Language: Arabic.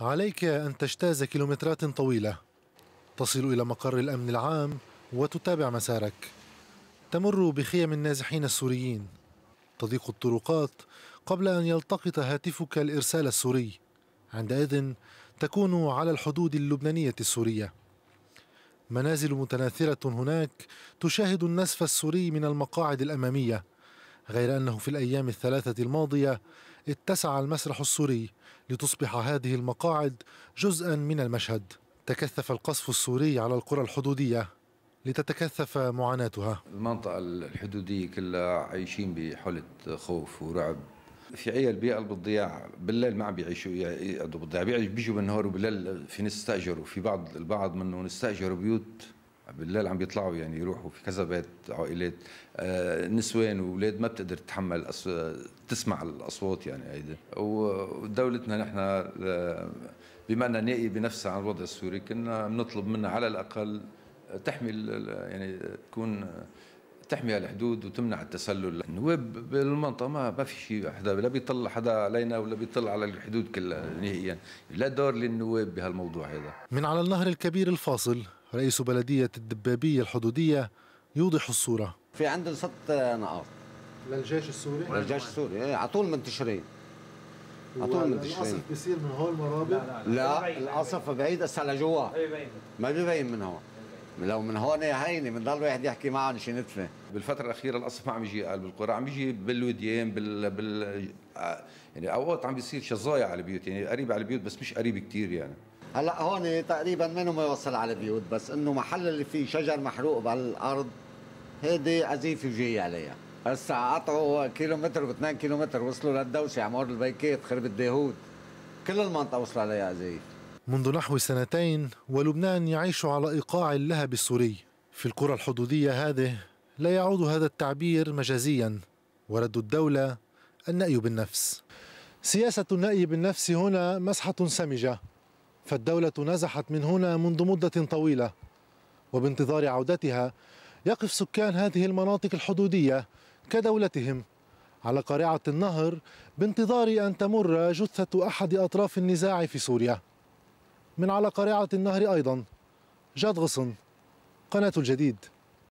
عليك أن تجتاز كيلومترات طويلة تصل إلى مقر الأمن العام وتتابع مسارك تمر بخيم النازحين السوريين تضيق الطرقات قبل أن يلتقط هاتفك الإرسال السوري عندئذ تكون على الحدود اللبنانية السورية منازل متناثرة هناك تشاهد النسف السوري من المقاعد الأمامية غير أنه في الأيام الثلاثة الماضية اتسع المسرح السوري لتصبح هذه المقاعد جزءا من المشهد تكثف القصف السوري على القرى الحدودية لتتكثف معاناتها المنطقة الحدودية كلها عايشين بحالة خوف ورعب في عيال بيقلب الضياع بالليل ما عم بيعيشوا يقعدوا بالضياع بيجوا بالنهار وبالليل في نستأجروا في بعض البعض منهم استأجروا بيوت بالليل عم بيطلعوا يعني يروحوا في كذا بيت عائلات آه، نسوان واولاد ما بتقدر تتحمل أس... تسمع الاصوات يعني هيدي ودولتنا نحن آه، بما انها نائي بنفسها عن الوضع السوري كنا بنطلب منها على الاقل تحمي يعني تكون آه، تحمي الحدود وتمنع التسلل النواب بالمنطقه ما ما في شيء حدا لا بيطلع حدا علينا ولا بيطلع على الحدود كلها نهائيا لا دور للنواب بهالموضوع هذا من على النهر الكبير الفاصل رئيس بلدية الدبابية الحدودية يوضح الصورة في عندنا ست نقاط للجيش السوري للجيش السوري إيه، على طول منتشرين على طول منتشرين القصف بيصير من هول مرابط لا, لا, لا القصف بعيد هسه لجوا ما ببين من هون لو من هون هينه بنضل واحد يحكي معه شي نتفه بالفتره الاخيره القصف ما عم يجي قال بالقرى عم يجي بالوديان بال, بال... يعني اوقات عم بيصير شظايا على البيوت يعني قريب على البيوت بس مش قريب كثير يعني هلا هون تقريبا منه ما يوصل على البيوت بس انه محل اللي فيه شجر محروق بالارض هيدي عزيفة جاي عليها هسا قطعوا كيلومتر و2 كيلومتر وصلوا للدوشه عمار البيكيت خرب الداهود كل المنطقه وصل عليها قذيف منذ نحو سنتين ولبنان يعيش على ايقاع اللهب السوري في القرى الحدوديه هذه لا يعود هذا التعبير مجازيا ورد الدوله النأي بالنفس سياسة النأي بالنفس هنا مسحة سمجة فالدولة نزحت من هنا منذ مدة طويلة وبانتظار عودتها يقف سكان هذه المناطق الحدودية كدولتهم على قارعة النهر بانتظار أن تمر جثة أحد أطراف النزاع في سوريا من على قارعة النهر أيضا جاد غصن قناة الجديد